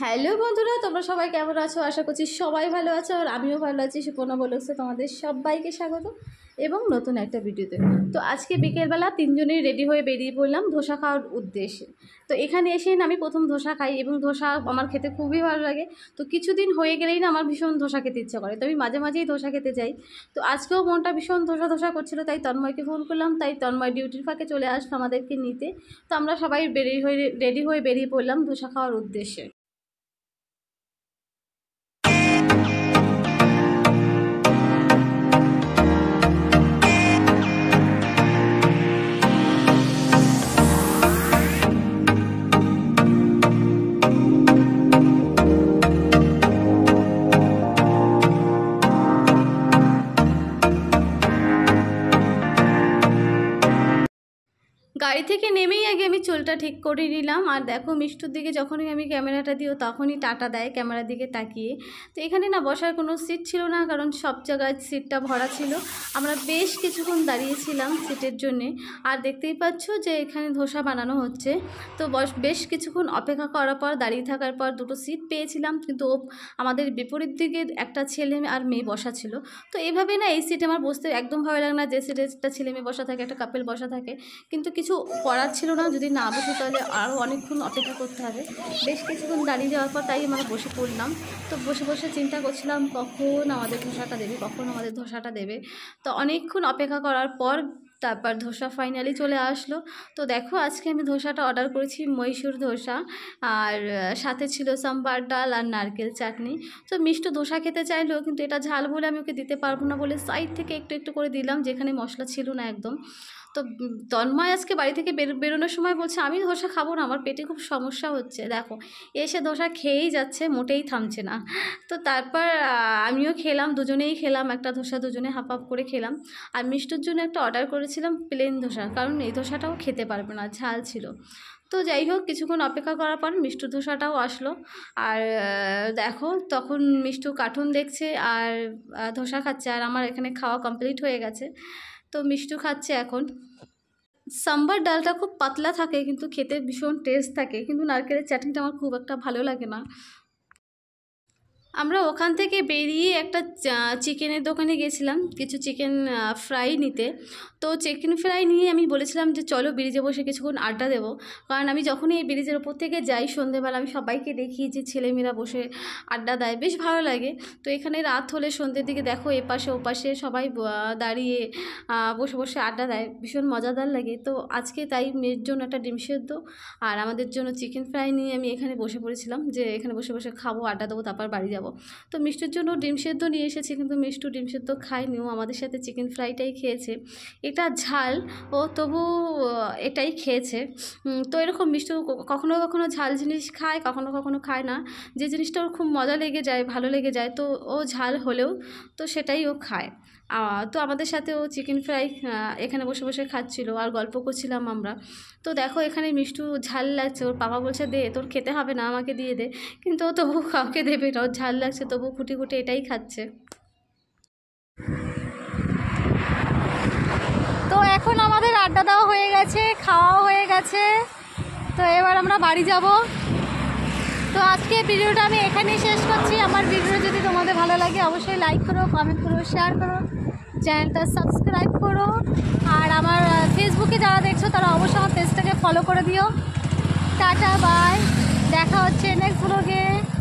hello বন্ধুরা তোমরা সবাই কেমন আছো আশা করছি সবাই ভালো আছো আর আমিও ভালো আছি সুপর্ণা বলছে তোমাদের সবাইকে স্বাগত এবং নতুন একটা ভিডিওতে তো আজকে বিকেলবেলা তিনজনেই রেডি হয়ে বেরিয়ে পড়লাম ধোসা খাওয়ার উদ্দেশ্যে তো এখানে এসে আমি প্রথম ধোসা খাই এবং ধোসা আমার খেতে খুবই ভালো লাগে তো কিছুদিন হয়ে গেলেই না আমার ভীষণ ধোসা খেতে ইচ্ছা করে তো আমি মাঝে মাঝেই ধোসা খেতে যাই তো আজকেও মনটা ভীষণ ধোসা ধোসা করছিলো তাই তন্ময়কে ফোন করলাম তাই তন্ময় ডিউটির ফাঁকে চলে আসলো আমাদেরকে নিতে তো আমরা সবাই বেরিয়ে হয়ে রেডি হয়ে বেরিয়ে পড়লাম ধোসা খাওয়ার উদ্দেশ্যে গাড়ি থেকে নেমেই আগে আমি চুলটা ঠিক করে নিলাম আর দেখো মিষ্টুর দিকে যখনই আমি ক্যামেরাটা দিও তখনই টাটা দেয় ক্যামেরার দিকে তাকিয়ে তো এখানে না বসার কোনো সিট ছিল না কারণ সব জায়গায় সিটটা ভরা ছিল আমরা বেশ কিছুক্ষণ দাঁড়িয়েছিলাম সিটের জন্যে আর দেখতেই পাচ্ছ যে এখানে ধোসা বানানো হচ্ছে তো বেশ কিছুক্ষণ অপেক্ষা করার পর দাঁড়িয়ে থাকার পর দুটো সিট পেয়েছিলাম কিন্তু আমাদের বিপরীত দিকে একটা ছেলে আর মেয়ে বসা ছিল তো এইভাবে না এই সিটে আমার বসতে একদম ভালো লাগে না যে সিটে একটা ছেলে মেয়ে বসা থাকে একটা কাপেল বসা থাকে কিন্তু কিছু কিছু করার ছিল না যদি না বসে তাহলে আরও অনেকক্ষণ অপেক্ষা করতে হবে বেশ কিছুক্ষণ দাঁড়িয়ে যাওয়ার পর তাই আমরা বসে পড়লাম তো বসে বসে চিন্তা করছিলাম কখন আমাদের ধোসাটা দেবে কখন আমাদের ধোসাটা দেবে তো অনেকক্ষণ অপেক্ষা করার পর তারপর ধোসা ফাইনালি চলে আসলো তো দেখো আজকে আমি ধোসাটা অর্ডার করেছি মৈশুর ধোসা আর সাথে ছিল সাম্বার ডাল আর নারকেল চাটনি তো মিষ্ট ধোসা খেতে চাইলো কিন্তু এটা ঝাল বলে আমি ওকে দিতে পারবো না বলে সাইড থেকে একটু একটু করে দিলাম যেখানে মশলা ছিল না একদম তো তন্ময় আজকে বাড়ি থেকে বেরোনোর সময় বলছে আমি ধোসা খাবো না আমার পেটে খুব সমস্যা হচ্ছে দেখো এসে ধোসা খেয়েই যাচ্ছে মোটেই থামছে না তো তারপর আমিও খেলাম দুজনেই খেলাম একটা ধোসা দুজনে হাফ হাফ করে খেলাম আর মিষ্টির জন্য একটা অর্ডার করেছিলাম প্লেন ধোসা কারণ এই ধোসাটাও খেতে পারবে না ঝাল ছিল তো যাই হোক কিছুক্ষণ অপেক্ষা করার পর মিষ্টু ধোসাটাও আসলো আর দেখো তখন মিষ্টু কার্টুন দেখছে আর ধোসা খাচ্ছে আর আমার এখানে খাওয়া কমপ্লিট হয়ে গেছে তো মিষ্টি খাচ্ছে এখন সাম্বার ডালটা খুব পাতলা থাকে কিন্তু খেতে ভীষণ টেস্ট থাকে কিন্তু নারকেলের চাটনিটা আমার খুব একটা ভালো লাগে না আমরা ওখান থেকে বেরিয়ে একটা চিকেনের দোকানে গেছিলাম কিছু চিকেন ফ্রাই নিতে তো চিকেন ফ্রাই নিয়ে আমি বলেছিলাম যে চলো ব্রিজে বসে কিছুক্ষণ আড্ডা দেবো কারণ আমি যখনই এই ব্রিজের ওপর থেকে যাই সন্ধেবেলা আমি সবাইকে দেখি যে ছেলেমেয়েরা বসে আড্ডা দেয় বেশ ভালো লাগে তো এখানে রাত হলে সন্ধ্যের দিকে দেখো এপাশে ওপাশে সবাই দাঁড়িয়ে বসে বসে আড্ডা দেয় ভীষণ মজাদার লাগে তো আজকে তাই মেয়ের জন্য একটা ডিম সেদ্ধ আর আমাদের জন্য চিকেন ফ্রাই নিয়ে আমি এখানে বসে পড়েছিলাম যে এখানে বসে বসে খাবো আড্ডা দেবো তারপর বাড়ি যাবো যাব তো মিষ্টির জন্য ডিম সেদ্ধ নিয়ে এসেছি কিন্তু মিষ্টু ডিম সেদ্ধ খায়নি ও আমাদের সাথে চিকেন ফ্রাইটাই খেয়েছে এটা ঝাল ও তবু এটাই খেয়েছে তো এরকম মিষ্টু কখনো কখনো ঝাল জিনিস খায় কখনো কখনো খায় না যে জিনিসটা ওর খুব মজা লেগে যায় ভালো লেগে যায় তো ও ঝাল হলেও তো সেটাই ও খায় তো আমাদের সাথেও চিকেন ফ্রাই এখানে বসে বসে খাচ্ছিল আর গল্প করছিলাম আমরা তো দেখো এখানে মিষ্টু ঝাল লাগছে ওর পাপা বলছে দে তোর খেতে হবে না আমাকে দিয়ে দে কিন্তু ও তবু কাউকে দেবে না ওর ঝাল লাগছে তবু খুঁটি খুঁটি এটাই খাচ্ছে তো এখন আমাদের আড্ডা দেওয়া হয়ে গেছে খাওয়াও হয়ে গেছে তো এবার আমরা বাড়ি যাব তো আজকে ভিডিওটা আমি এখানেই শেষ করছি আমার ভিডিও যদি তোমাদের ভালো লাগে অবশ্যই লাইক করো কমেন্ট করো শেয়ার করো চ্যানেলটা সাবস্ক্রাইব করো আর আমার ফেসবুকে যারা দেখছো তারা অবশ্যই আমার পেজটাকে ফলো করে দিও টাটা বাই দেখা হচ্ছে নেক্সট ব্লগে